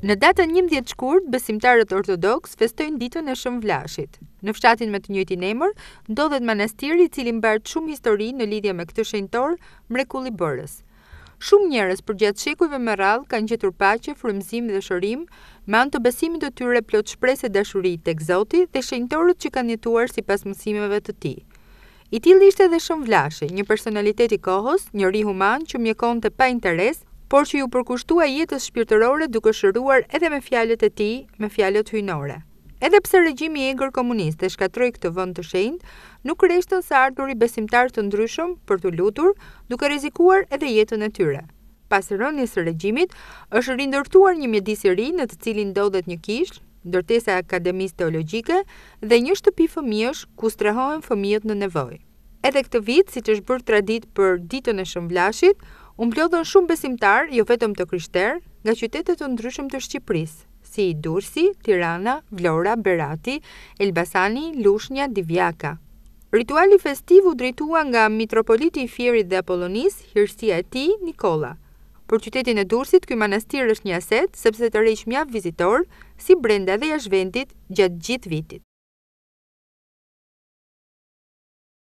Në datën 11 shkurt, besimtarët ortodoks festojnë ditën e vlashit. Në fshatin me të njëjtin emër, ndodhet manastiri i cili mbart shumë histori në lidhje me këtë shenjtor bërës. Shumë njerëz përgjatë shekujve me radhë kanë gjetur paqe, frumëzim dhe shërim me anë të besimit të tyre plot shpresë dashuri tek Zoti dhe shenjtorët që kanë jetuar sipas mësimeve të tij. I tili ishte dhe shumë vlashe, një personaliteti kohës, një ri human që mjekon të pa interes por që ju përkushtua jetës shpirtërore duke shëruar edhe me fjalët e ti, me fjalët hyjnore. Edhe pse regjimi i egër komuniste shkatroi këtë vend të shenjtë, nuk rreshtën sa ardhuri besimtar të ndryshëm për të lutur, duke rrezikuar edhe jetën e tyre. Pas rënies së regjimit, është rindërtuar një mjedis i ri në të cilin ndodhet një kishë, ndërtesa akademisë teologjike dhe një shtëpi fëmijësh ku strehohen fëmijët në nevojë. Edhe këtë vit, siç është bërë traditë për ditën e Shëmblashit, umblodhën shumë besimtar, jo vetëm të kryshter, nga qytetet të ndryshëm të Shqipërisë, si Durrësi, Tirana, Vlora, Berati, Elbasani, Lushnja, Divjaka. Rituali festiv u drejtua nga mitropoliti i Fierit dhe Apollonis, hirësia e Ti, Nikola. Për qytetin e Durrësit ky manastir është një aset sepse tërheq mjaft vizitor, si brenda dhe jashtë vendit, gjatë gjithë vitit.